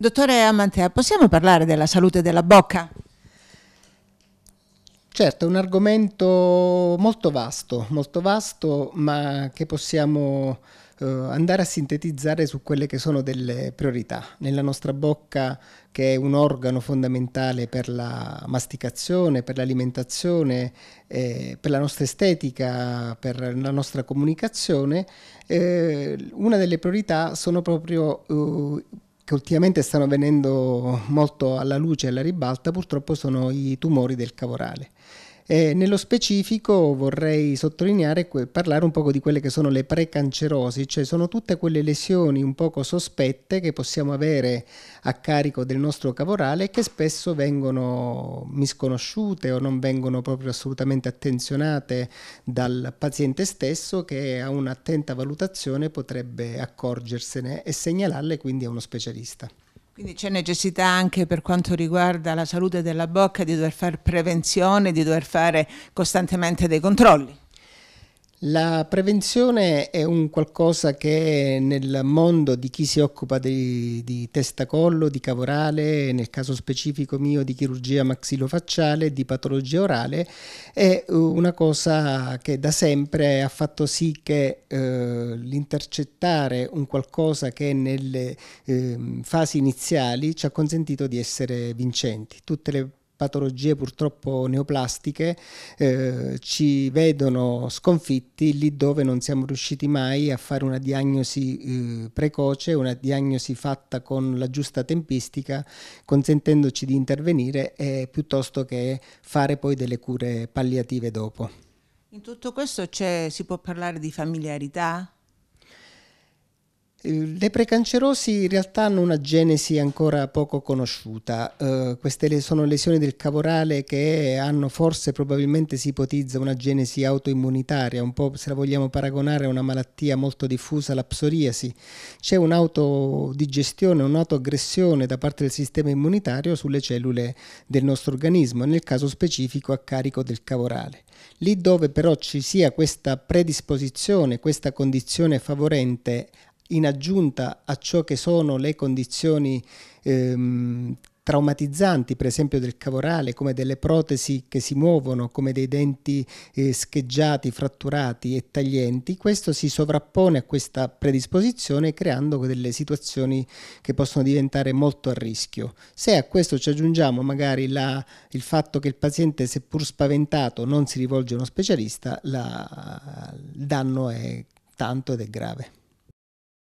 Dottore Amantea, possiamo parlare della salute della bocca? Certo, è un argomento molto vasto, molto vasto, ma che possiamo eh, andare a sintetizzare su quelle che sono delle priorità. Nella nostra bocca, che è un organo fondamentale per la masticazione, per l'alimentazione, eh, per la nostra estetica, per la nostra comunicazione, eh, una delle priorità sono proprio eh, che ultimamente stanno venendo molto alla luce e alla ribalta purtroppo sono i tumori del cavorale. E nello specifico vorrei sottolineare parlare un po' di quelle che sono le precancerosi, cioè sono tutte quelle lesioni un poco sospette che possiamo avere a carico del nostro cavorale e che spesso vengono misconosciute o non vengono proprio assolutamente attenzionate dal paziente stesso che a un'attenta valutazione potrebbe accorgersene e segnalarle quindi a uno specialista. Quindi c'è necessità anche per quanto riguarda la salute della bocca di dover fare prevenzione, di dover fare costantemente dei controlli. La prevenzione è un qualcosa che nel mondo di chi si occupa di, di testacollo, di cavorale, nel caso specifico mio di chirurgia maxillofacciale, di patologia orale, è una cosa che da sempre ha fatto sì che eh, l'intercettare un qualcosa che nelle eh, fasi iniziali ci ha consentito di essere vincenti. Tutte le patologie purtroppo neoplastiche eh, ci vedono sconfitti lì dove non siamo riusciti mai a fare una diagnosi eh, precoce, una diagnosi fatta con la giusta tempistica, consentendoci di intervenire eh, piuttosto che fare poi delle cure palliative dopo. In tutto questo si può parlare di familiarità? le precancerosi in realtà hanno una genesi ancora poco conosciuta. Uh, queste le sono lesioni del cavorale che hanno forse probabilmente si ipotizza una genesi autoimmunitaria, un po' se la vogliamo paragonare a una malattia molto diffusa, la psoriasi. C'è un'autodigestione, un'autoaggressione da parte del sistema immunitario sulle cellule del nostro organismo, nel caso specifico a carico del cavorale. Lì dove però ci sia questa predisposizione, questa condizione favorente in aggiunta a ciò che sono le condizioni ehm, traumatizzanti, per esempio del cavorale, come delle protesi che si muovono, come dei denti eh, scheggiati, fratturati e taglienti, questo si sovrappone a questa predisposizione creando delle situazioni che possono diventare molto a rischio. Se a questo ci aggiungiamo magari la, il fatto che il paziente, seppur spaventato, non si rivolge a uno specialista, la, il danno è tanto ed è grave.